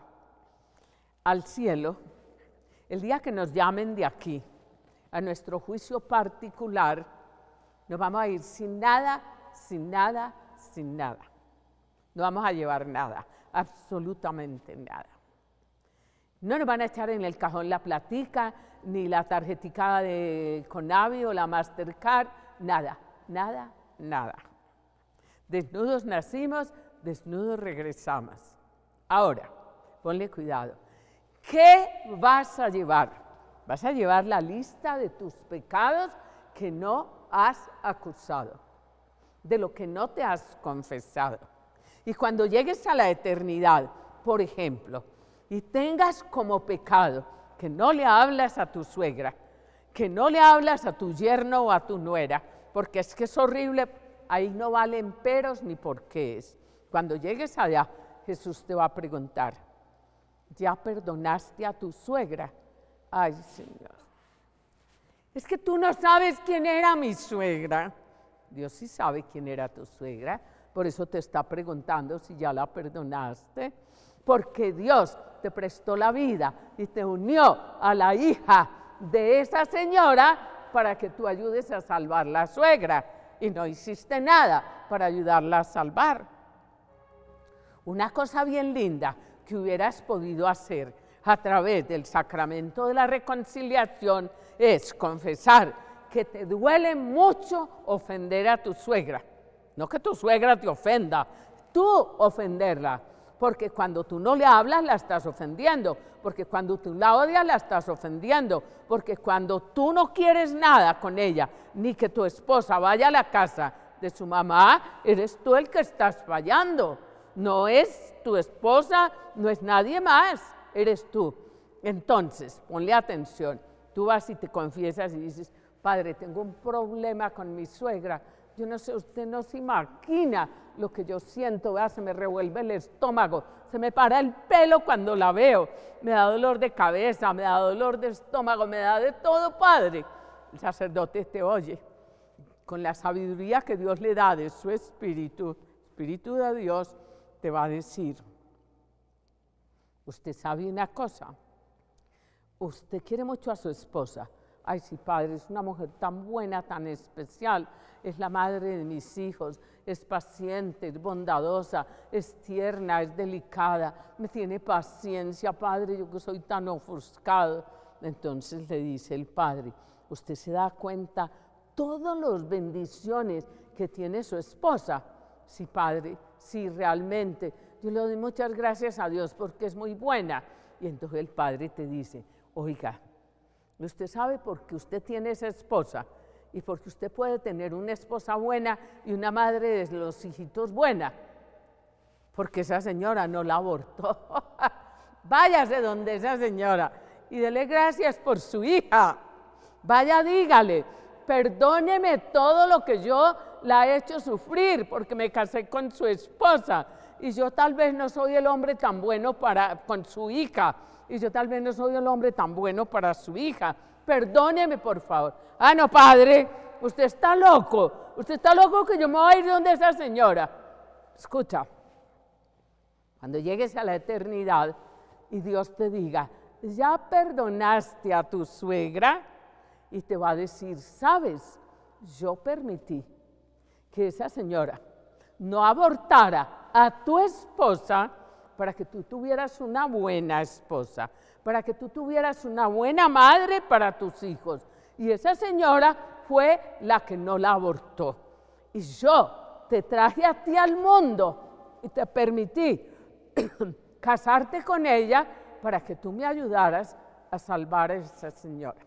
al cielo, el día que nos llamen de aquí, a nuestro juicio particular, nos vamos a ir sin nada, sin nada, sin nada. No vamos a llevar nada, absolutamente nada. No nos van a echar en el cajón la platica, ni la tarjetica de Conavi o la Mastercard, nada, nada, nada. Desnudos nacimos, desnudos regresamos. Ahora, ponle cuidado. ¿Qué vas a llevar? Vas a llevar la lista de tus pecados que no has acusado, de lo que no te has confesado. Y cuando llegues a la eternidad, por ejemplo, y tengas como pecado que no le hablas a tu suegra, que no le hablas a tu yerno o a tu nuera, porque es que es horrible, ahí no valen peros ni por qué es. Cuando llegues allá, Jesús te va a preguntar, ¿ya perdonaste a tu suegra? Ay, Señor es que tú no sabes quién era mi suegra. Dios sí sabe quién era tu suegra, por eso te está preguntando si ya la perdonaste, porque Dios te prestó la vida y te unió a la hija de esa señora para que tú ayudes a salvar la suegra y no hiciste nada para ayudarla a salvar. Una cosa bien linda que hubieras podido hacer a través del sacramento de la reconciliación es confesar que te duele mucho ofender a tu suegra. No que tu suegra te ofenda, tú ofenderla. Porque cuando tú no le hablas, la estás ofendiendo. Porque cuando tú la odias, la estás ofendiendo. Porque cuando tú no quieres nada con ella, ni que tu esposa vaya a la casa de su mamá, eres tú el que estás fallando. No es tu esposa, no es nadie más, eres tú. Entonces, ponle atención. Tú vas y te confiesas y dices, padre, tengo un problema con mi suegra. Yo no sé, usted no se imagina lo que yo siento, se me revuelve el estómago, se me para el pelo cuando la veo, me da dolor de cabeza, me da dolor de estómago, me da de todo, padre. El sacerdote te oye con la sabiduría que Dios le da de su espíritu, espíritu de Dios, te va a decir, usted sabe una cosa, usted quiere mucho a su esposa. Ay, sí, padre, es una mujer tan buena, tan especial. Es la madre de mis hijos, es paciente, es bondadosa, es tierna, es delicada, me tiene paciencia, padre, yo que soy tan ofuscado. Entonces le dice el padre, usted se da cuenta todas las bendiciones que tiene su esposa. Sí, padre, sí, realmente. Yo le doy muchas gracias a Dios porque es muy buena. Y entonces el padre te dice, oiga, usted sabe por qué usted tiene esa esposa y porque usted puede tener una esposa buena y una madre de los hijitos buena, porque esa señora no la abortó. Váyase donde esa señora y dele gracias por su hija. Vaya, dígale, perdóneme todo lo que yo la he hecho sufrir porque me casé con su esposa y yo tal vez no soy el hombre tan bueno para con su hija y yo tal vez no soy el hombre tan bueno para su hija. Perdóneme, por favor. Ah, no, padre, usted está loco. Usted está loco que yo me voy a ir donde esa señora. Escucha, cuando llegues a la eternidad y Dios te diga, ya perdonaste a tu suegra, y te va a decir, sabes, yo permití que esa señora no abortara a tu esposa para que tú tuvieras una buena esposa, para que tú tuvieras una buena madre para tus hijos. Y esa señora fue la que no la abortó. Y yo te traje a ti al mundo y te permití casarte con ella para que tú me ayudaras a salvar a esa señora.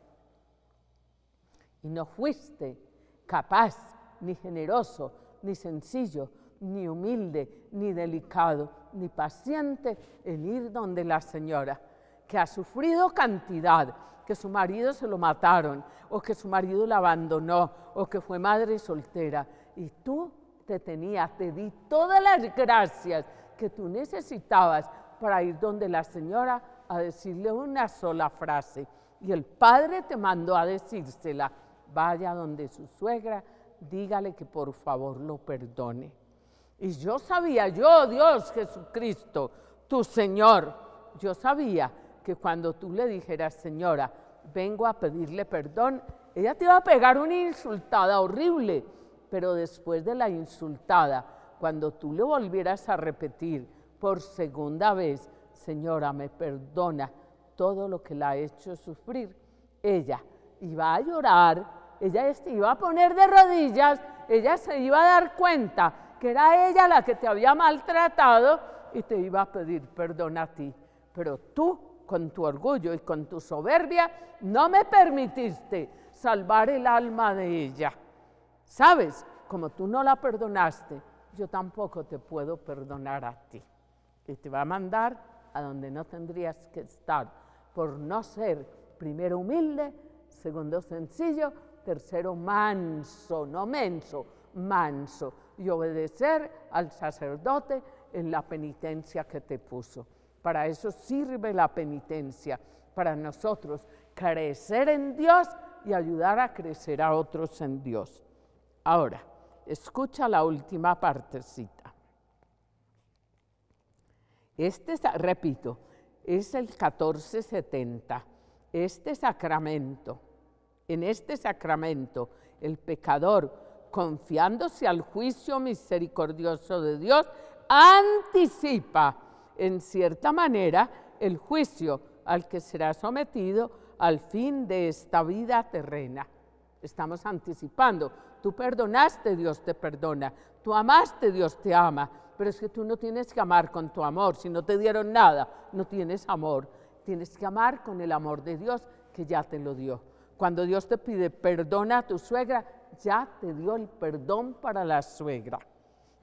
Y no fuiste capaz, ni generoso, ni sencillo ni humilde, ni delicado, ni paciente en ir donde la señora, que ha sufrido cantidad, que su marido se lo mataron, o que su marido la abandonó, o que fue madre soltera, y tú te tenías, te di todas las gracias que tú necesitabas para ir donde la señora a decirle una sola frase. Y el padre te mandó a decírsela, vaya donde su suegra, dígale que por favor lo perdone. Y yo sabía, yo Dios Jesucristo, tu Señor, yo sabía que cuando tú le dijeras, señora, vengo a pedirle perdón, ella te iba a pegar una insultada horrible, pero después de la insultada, cuando tú le volvieras a repetir por segunda vez, señora, me perdona todo lo que la ha hecho sufrir, ella iba a llorar, ella se iba a poner de rodillas, ella se iba a dar cuenta que era ella la que te había maltratado y te iba a pedir perdón a ti. Pero tú, con tu orgullo y con tu soberbia, no me permitiste salvar el alma de ella. ¿Sabes? Como tú no la perdonaste, yo tampoco te puedo perdonar a ti. Y te va a mandar a donde no tendrías que estar por no ser, primero, humilde, segundo, sencillo, tercero, manso, no menso manso y obedecer al sacerdote en la penitencia que te puso. Para eso sirve la penitencia, para nosotros crecer en Dios y ayudar a crecer a otros en Dios. Ahora, escucha la última partecita. Este, repito, es el 1470. Este sacramento, en este sacramento, el pecador confiándose al juicio misericordioso de Dios, anticipa en cierta manera el juicio al que será sometido al fin de esta vida terrena. Estamos anticipando. Tú perdonaste, Dios te perdona. Tú amaste, Dios te ama. Pero es que tú no tienes que amar con tu amor. Si no te dieron nada, no tienes amor. Tienes que amar con el amor de Dios que ya te lo dio. Cuando Dios te pide perdona a tu suegra, ya te dio el perdón para la suegra,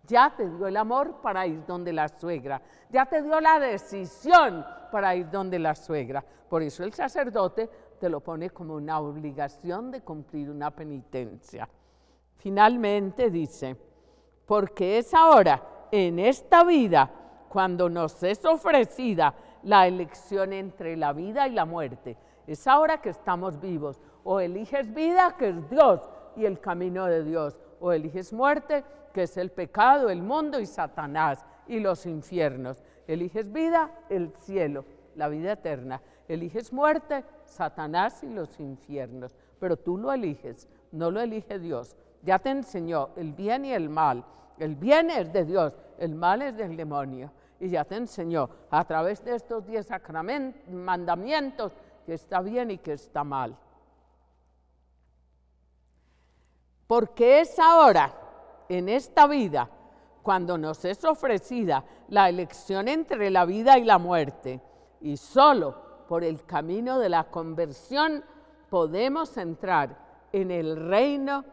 ya te dio el amor para ir donde la suegra, ya te dio la decisión para ir donde la suegra. Por eso el sacerdote te lo pone como una obligación de cumplir una penitencia. Finalmente dice, porque es ahora, en esta vida, cuando nos es ofrecida la elección entre la vida y la muerte. Es ahora que estamos vivos. O eliges vida, que es Dios, y el camino de Dios. O eliges muerte, que es el pecado, el mundo y Satanás y los infiernos. Eliges vida, el cielo, la vida eterna. Eliges muerte, Satanás y los infiernos. Pero tú lo eliges, no lo elige Dios. Ya te enseñó el bien y el mal. El bien es de Dios, el mal es del demonio. Y ya te enseñó a través de estos diez mandamientos que está bien y que está mal. Porque es ahora, en esta vida, cuando nos es ofrecida la elección entre la vida y la muerte. Y solo por el camino de la conversión podemos entrar en el reino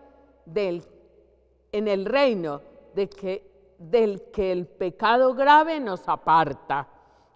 del, en el reino que, del que el pecado grave nos aparta,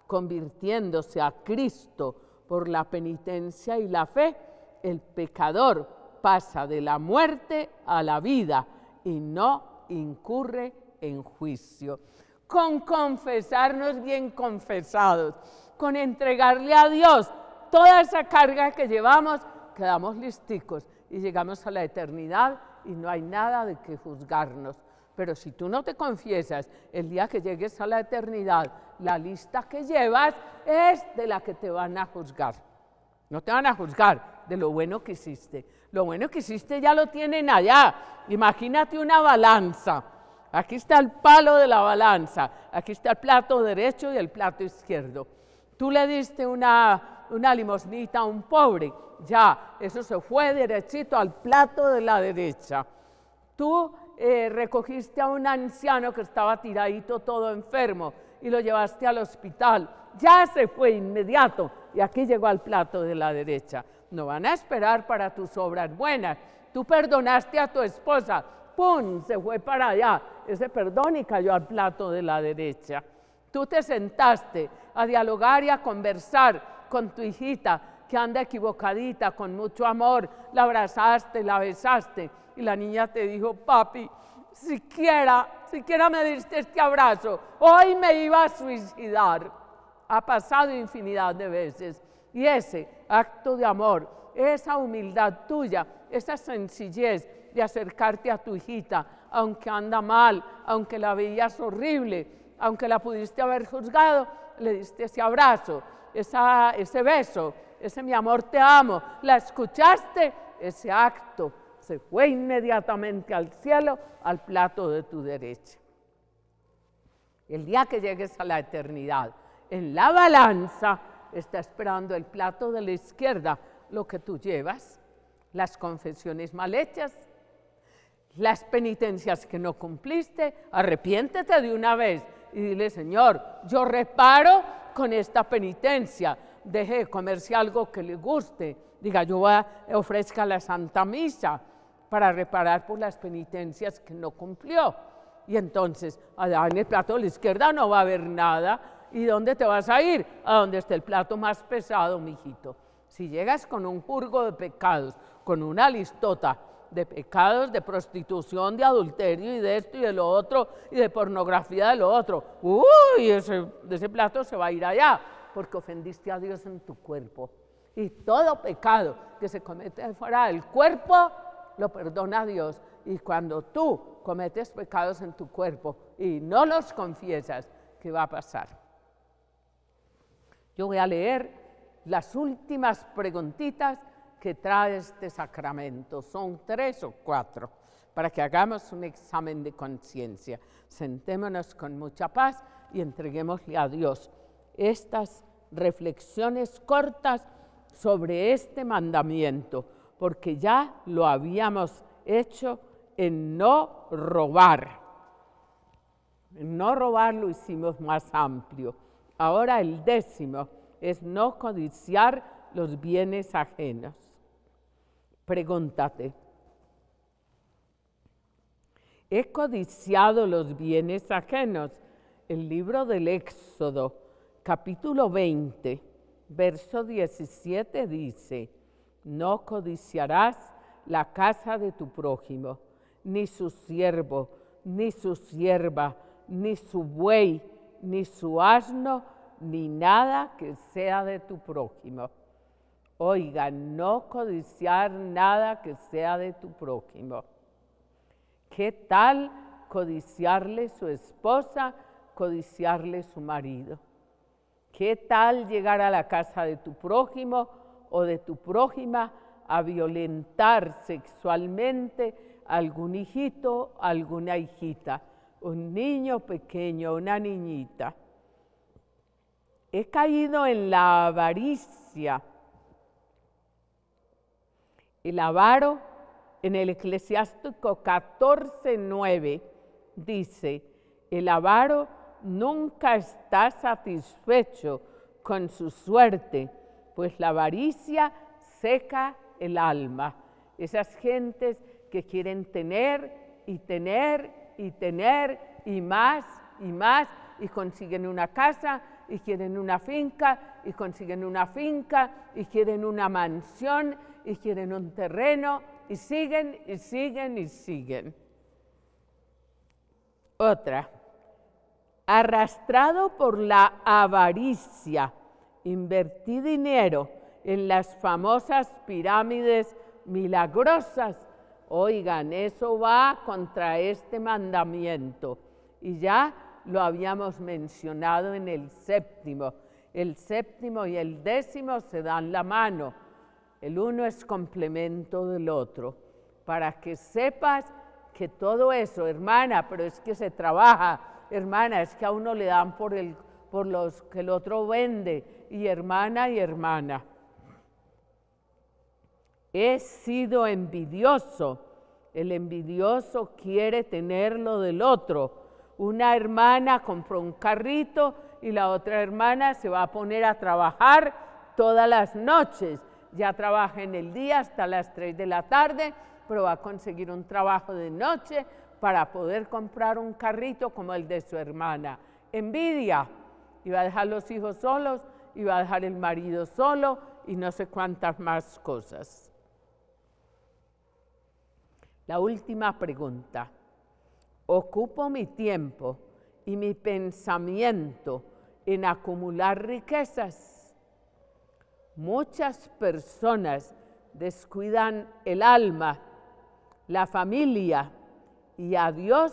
convirtiéndose a Cristo por la penitencia y la fe, el pecador pasa de la muerte a la vida y no incurre en juicio. Con confesarnos bien confesados, con entregarle a Dios toda esa carga que llevamos, quedamos listicos y llegamos a la eternidad y no hay nada de que juzgarnos. Pero si tú no te confiesas, el día que llegues a la eternidad, la lista que llevas es de la que te van a juzgar. No te van a juzgar de lo bueno que hiciste, lo bueno que hiciste ya lo tienen allá. Imagínate una balanza. Aquí está el palo de la balanza. Aquí está el plato derecho y el plato izquierdo. Tú le diste una, limosnita a un pobre. Ya, eso se fue derechito al plato de la derecha. Tú eh, recogiste a un anciano que estaba tiradito todo enfermo y lo llevaste al hospital. Ya se fue inmediato y aquí llegó al plato de la derecha. No van a esperar para tus obras buenas. Tú perdonaste a tu esposa, ¡pum! Se fue para allá. Ese perdón y cayó al plato de la derecha. Tú te sentaste a dialogar y a conversar con tu hijita que anda equivocadita, con mucho amor, la abrazaste, la besaste y la niña te dijo, papi, siquiera, siquiera me diste este abrazo, hoy me iba a suicidar. Ha pasado infinidad de veces. Y ese acto de amor, esa humildad tuya, esa sencillez de acercarte a tu hijita, aunque anda mal, aunque la veías horrible, aunque la pudiste haber juzgado, le diste ese abrazo, ese beso, ese mi amor te amo, la escuchaste, ese acto se fue inmediatamente al cielo, al plato de tu derecha. El día que llegues a la eternidad, en la balanza, está esperando el plato de la izquierda, lo que tú llevas, las confesiones mal hechas, las penitencias que no cumpliste, arrepiéntete de una vez y dile, Señor, yo reparo con esta penitencia, deje de comerse algo que le guste, diga, yo ofrezca la Santa Misa para reparar por las penitencias que no cumplió. Y entonces, en el plato de la izquierda no va a haber nada, ¿Y dónde te vas a ir? A donde está el plato más pesado, mijito. Si llegas con un jurgo de pecados, con una listota de pecados, de prostitución, de adulterio y de esto y de lo otro, y de pornografía de lo otro, uy, ese, ese plato se va a ir allá, porque ofendiste a Dios en tu cuerpo. Y todo pecado que se comete fuera del cuerpo, lo perdona Dios. Y cuando tú cometes pecados en tu cuerpo y no los confiesas, ¿qué va a pasar? Yo voy a leer las últimas preguntitas que trae este sacramento. Son tres o cuatro, para que hagamos un examen de conciencia. Sentémonos con mucha paz y entreguémosle a Dios estas reflexiones cortas sobre este mandamiento, porque ya lo habíamos hecho en no robar. En no robar lo hicimos más amplio Ahora el décimo es no codiciar los bienes ajenos. Pregúntate, ¿he codiciado los bienes ajenos? El libro del Éxodo, capítulo 20, verso 17 dice, no codiciarás la casa de tu prójimo, ni su siervo, ni su sierva, ni su buey, ni su asno, ni nada que sea de tu prójimo. Oiga, no codiciar nada que sea de tu prójimo. ¿Qué tal codiciarle su esposa, codiciarle su marido? ¿Qué tal llegar a la casa de tu prójimo o de tu prójima a violentar sexualmente algún hijito, alguna hijita? un niño pequeño, una niñita, he caído en la avaricia. El avaro en el eclesiástico 14.9 dice, el avaro nunca está satisfecho con su suerte, pues la avaricia seca el alma. Esas gentes que quieren tener y tener y tener y más y más y consiguen una casa y quieren una finca y consiguen una finca y quieren una mansión y quieren un terreno y siguen y siguen y siguen. Otra, arrastrado por la avaricia, invertí dinero en las famosas pirámides milagrosas Oigan, eso va contra este mandamiento. Y ya lo habíamos mencionado en el séptimo. El séptimo y el décimo se dan la mano. El uno es complemento del otro. Para que sepas que todo eso, hermana, pero es que se trabaja, hermana, es que a uno le dan por, el, por los que el otro vende, y hermana y hermana he sido envidioso. El envidioso quiere tener lo del otro. Una hermana compró un carrito y la otra hermana se va a poner a trabajar todas las noches. Ya trabaja en el día hasta las 3 de la tarde, pero va a conseguir un trabajo de noche para poder comprar un carrito como el de su hermana. Envidia. Y va a dejar los hijos solos, y va a dejar el marido solo, y no sé cuántas más cosas. La última pregunta. ¿Ocupo mi tiempo y mi pensamiento en acumular riquezas? Muchas personas descuidan el alma, la familia y a Dios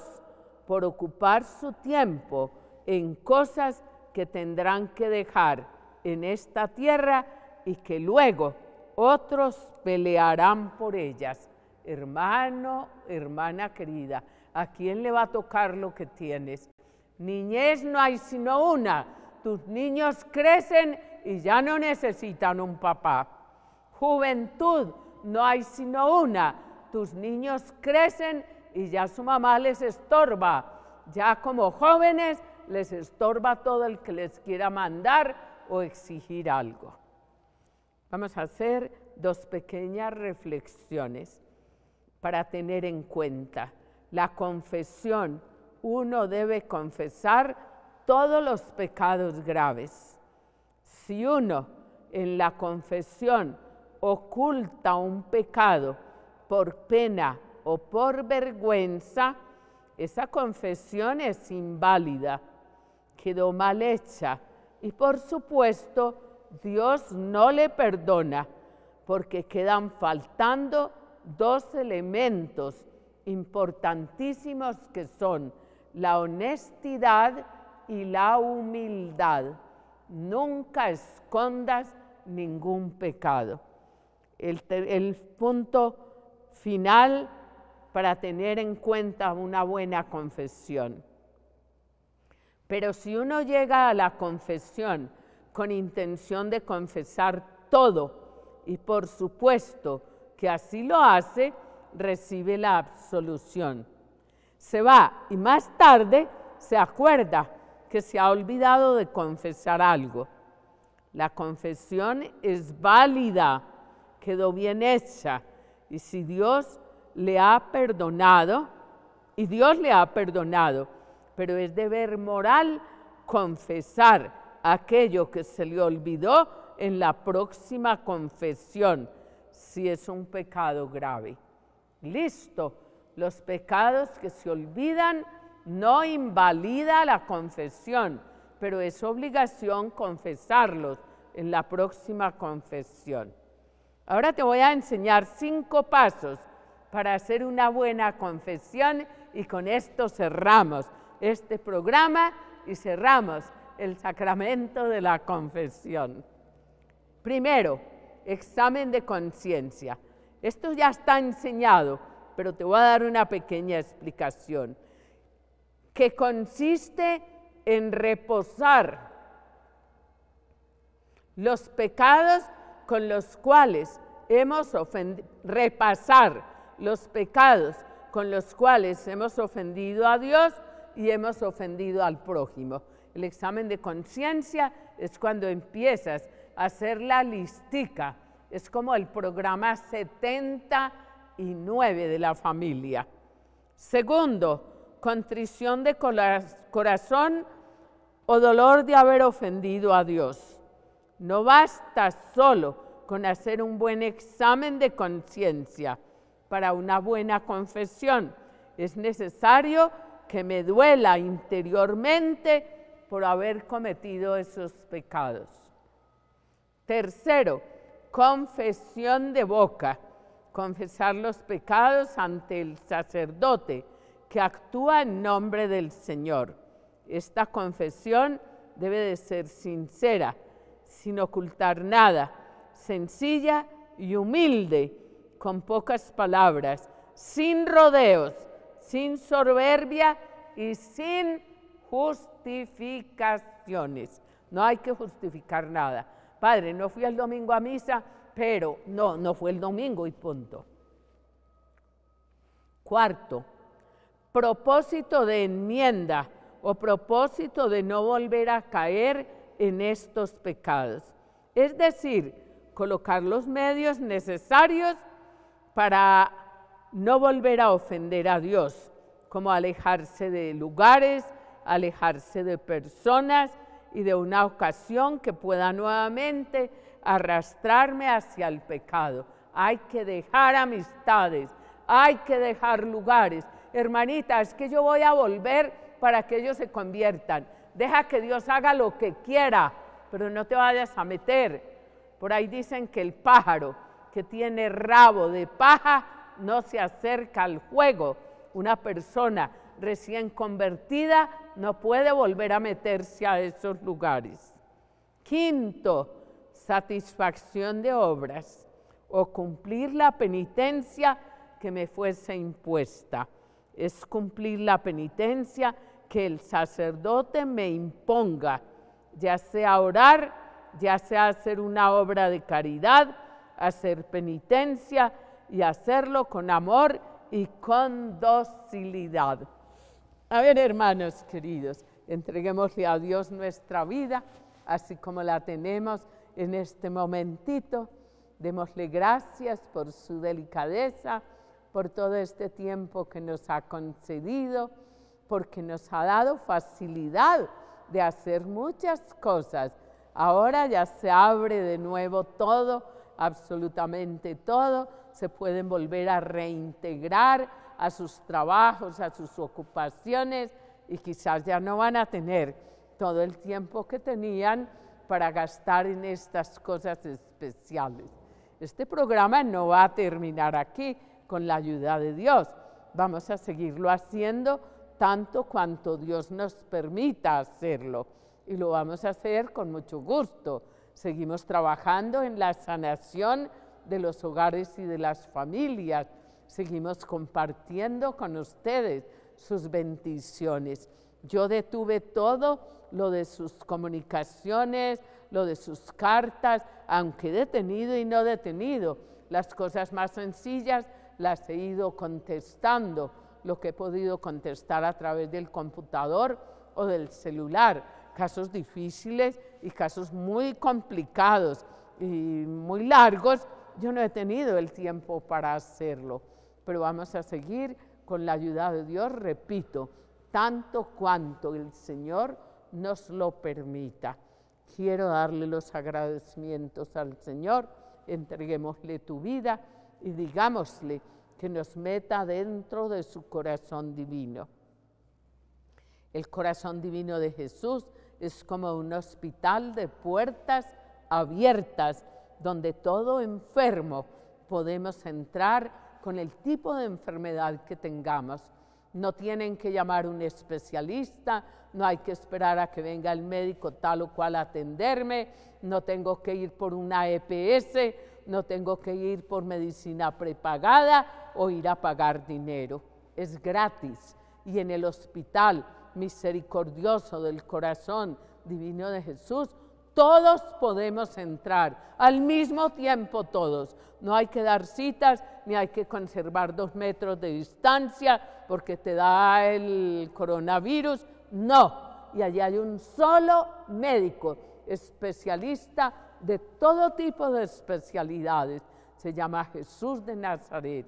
por ocupar su tiempo en cosas que tendrán que dejar en esta tierra y que luego otros pelearán por ellas hermano, hermana querida, ¿a quién le va a tocar lo que tienes? Niñez no hay sino una. Tus niños crecen y ya no necesitan un papá. Juventud no hay sino una. Tus niños crecen y ya su mamá les estorba. Ya como jóvenes les estorba todo el que les quiera mandar o exigir algo. Vamos a hacer dos pequeñas reflexiones para tener en cuenta. La confesión, uno debe confesar todos los pecados graves. Si uno en la confesión oculta un pecado por pena o por vergüenza, esa confesión es inválida, quedó mal hecha y por supuesto Dios no le perdona porque quedan faltando dos elementos importantísimos que son la honestidad y la humildad. Nunca escondas ningún pecado. El, punto final para tener en cuenta una buena confesión. Pero si uno llega a la confesión con intención de confesar todo y por supuesto que así lo hace, recibe la absolución. Se va y más tarde se acuerda que se ha olvidado de confesar algo. La confesión es válida, quedó bien hecha. Y si Dios le ha perdonado, y Dios le ha perdonado, pero es deber moral confesar aquello que se le olvidó en la próxima confesión si es un pecado grave. Listo, los pecados que se olvidan no invalida la confesión, pero es obligación confesarlos en la próxima confesión. Ahora te voy a enseñar cinco pasos para hacer una buena confesión y con esto cerramos este programa y cerramos el sacramento de la confesión. Primero, examen de conciencia. Esto ya está enseñado, pero te voy a dar una pequeña explicación, que consiste en reposar los pecados con los cuales hemos ofendido, repasar los pecados con los cuales hemos ofendido a Dios y hemos ofendido al prójimo. El examen de conciencia es cuando empiezas hacer la listica. Es como el programa 79 de la familia. Segundo, contrición de corazón o dolor de haber ofendido a Dios. No basta solo con hacer un buen examen de conciencia para una buena confesión. Es necesario que me duela interiormente por haber cometido esos pecados. Tercero, confesión de boca, confesar los pecados ante el sacerdote que actúa en nombre del Señor. Esta confesión debe de ser sincera, sin ocultar nada, sencilla y humilde, con pocas palabras, sin rodeos, sin soberbia y sin justificaciones. No hay que justificar nada Padre, no fui el domingo a misa, pero no, no fue el domingo y punto. Cuarto, propósito de enmienda o propósito de no volver a caer en estos pecados. Es decir, colocar los medios necesarios para no volver a ofender a Dios, como alejarse de lugares, alejarse de personas, y de una ocasión que pueda nuevamente arrastrarme hacia el pecado. Hay que dejar amistades, hay que dejar lugares. Hermanita, es que yo voy a volver para que ellos se conviertan. Deja que Dios haga lo que quiera, pero no te vayas a meter. Por ahí dicen que el pájaro que tiene rabo de paja no se acerca al juego, Una persona recién convertida no puede volver a meterse a esos lugares. Quinto, satisfacción de obras o cumplir la penitencia que me fuese impuesta. Es cumplir la penitencia que el sacerdote me imponga, ya sea orar, ya sea hacer una obra de caridad, hacer penitencia y hacerlo con amor y con docilidad. A ver, hermanos queridos, entreguémosle a Dios nuestra vida, así como la tenemos en este momentito. Démosle gracias por su delicadeza, por todo este tiempo que nos ha concedido, porque nos ha dado facilidad de hacer muchas cosas. Ahora ya se abre de nuevo todo, absolutamente todo, se pueden volver a reintegrar a sus trabajos, a sus ocupaciones y quizás ya no van a tener todo el tiempo que tenían para gastar en estas cosas especiales. Este programa no va a terminar aquí con la ayuda de Dios. Vamos a seguirlo haciendo tanto cuanto Dios nos permita hacerlo y lo vamos a hacer con mucho gusto. Seguimos trabajando en la sanación de los hogares y de las familias seguimos compartiendo con ustedes sus bendiciones. Yo detuve todo lo de sus comunicaciones, lo de sus cartas, aunque detenido y no detenido. Las cosas más sencillas las he ido contestando, lo que he podido contestar a través del computador o del celular. Casos difíciles y casos muy complicados y muy largos, yo no he tenido el tiempo para hacerlo pero vamos a seguir con la ayuda de Dios, repito, tanto cuanto el Señor nos lo permita. Quiero darle los agradecimientos al Señor, entreguémosle tu vida y digámosle que nos meta dentro de su corazón divino. El corazón divino de Jesús es como un hospital de puertas abiertas donde todo enfermo podemos entrar con el tipo de enfermedad que tengamos. No tienen que llamar un especialista, no hay que esperar a que venga el médico tal o cual a atenderme, no tengo que ir por una EPS, no tengo que ir por medicina prepagada o ir a pagar dinero. Es gratis. Y en el hospital misericordioso del corazón divino de Jesús, todos podemos entrar, al mismo tiempo todos. No hay que dar citas ni hay que conservar dos metros de distancia porque te da el coronavirus. No, y allí hay un solo médico especialista de todo tipo de especialidades. Se llama Jesús de Nazaret.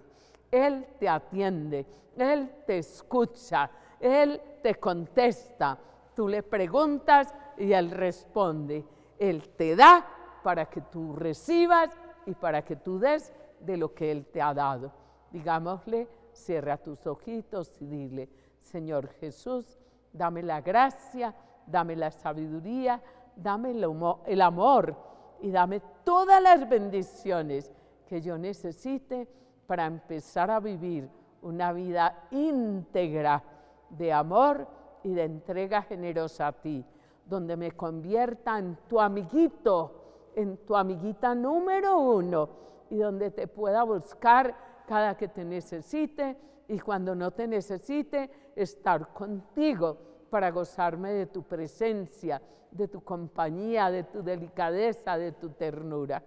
Él te atiende, Él te escucha, Él te contesta. Tú le preguntas y Él responde. Él te da para que tú recibas y para que tú des de lo que Él te ha dado. Digámosle, cierra tus ojitos y dile, Señor Jesús, dame la gracia, dame la sabiduría, dame el, el amor y dame todas las bendiciones que yo necesite para empezar a vivir una vida íntegra de amor y de entrega generosa a ti donde me convierta en tu amiguito, en tu amiguita número uno, y donde te pueda buscar cada que te necesite y cuando no te necesite, estar contigo para gozarme de tu presencia, de tu compañía, de tu delicadeza, de tu ternura.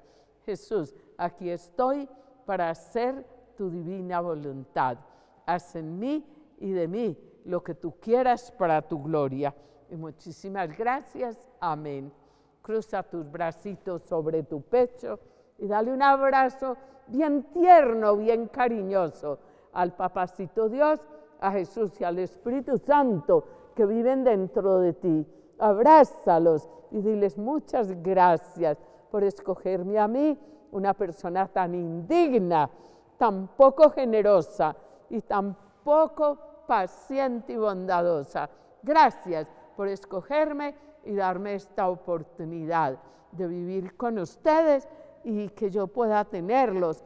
Jesús, aquí estoy para hacer tu divina voluntad. Haz en mí y de mí lo que tú quieras para tu gloria. Y muchísimas gracias. Amén. Cruza tus bracitos sobre tu pecho y dale un abrazo bien tierno, bien cariñoso al Papacito Dios, a Jesús y al Espíritu Santo que viven dentro de ti. Abrázalos y diles muchas gracias por escogerme a mí, una persona tan indigna, tan poco generosa y tan poco paciente y bondadosa. Gracias por escogerme y darme esta oportunidad de vivir con ustedes y que yo pueda tenerlos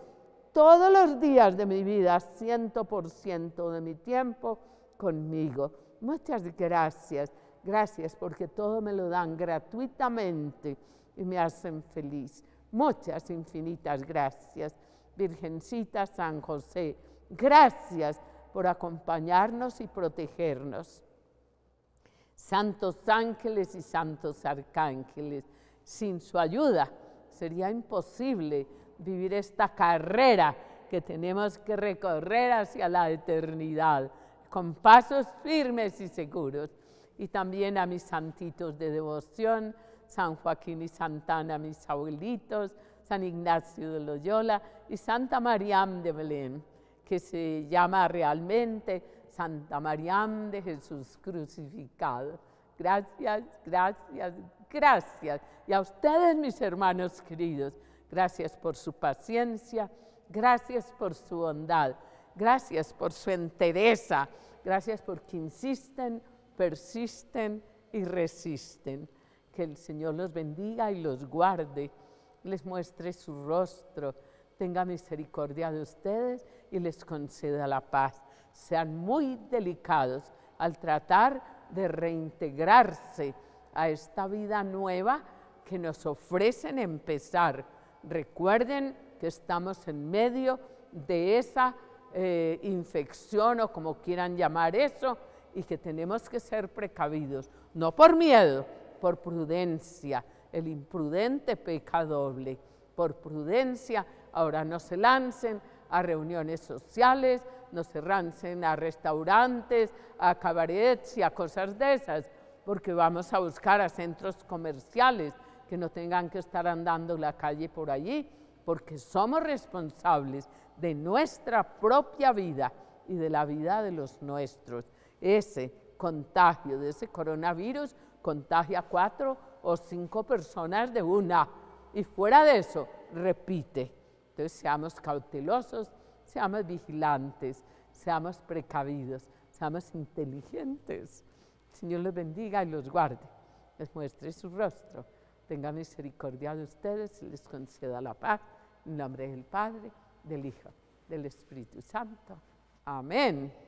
todos los días de mi vida, 100% de mi tiempo conmigo. Muchas gracias, gracias porque todo me lo dan gratuitamente y me hacen feliz. Muchas infinitas gracias. Virgencita San José, gracias por acompañarnos y protegernos santos ángeles y santos arcángeles. Sin su ayuda sería imposible vivir esta carrera que tenemos que recorrer hacia la eternidad, con pasos firmes y seguros. Y también a mis santitos de devoción, San Joaquín y Santana, mis abuelitos, San Ignacio de Loyola y Santa Mariam de Belén, que se llama realmente Santa María de Jesús crucificado. Gracias, gracias, gracias. Y a ustedes, mis hermanos queridos, gracias por su paciencia, gracias por su bondad, gracias por su entereza, gracias porque insisten, persisten y resisten. Que el Señor los bendiga y los guarde, les muestre su rostro, tenga misericordia de ustedes y les conceda la paz sean muy delicados al tratar de reintegrarse a esta vida nueva que nos ofrecen empezar. Recuerden que estamos en medio de esa eh, infección o como quieran llamar eso y que tenemos que ser precavidos, no por miedo, por prudencia. El imprudente peca doble. Por prudencia, ahora no se lancen a reuniones sociales, se cerrancen a restaurantes, a cabarets y a cosas de esas, porque vamos a buscar a centros comerciales que no tengan que estar andando en la calle por allí, porque somos responsables de nuestra propia vida y de la vida de los nuestros. Ese contagio de ese coronavirus contagia a cuatro o cinco personas de una. Y fuera de eso, repite. Entonces seamos cautelosos Seamos vigilantes, seamos precavidos, seamos inteligentes. El Señor los bendiga y los guarde, les muestre su rostro, tenga misericordia de ustedes y les conceda la paz. En nombre del Padre, del Hijo, del Espíritu Santo. Amén.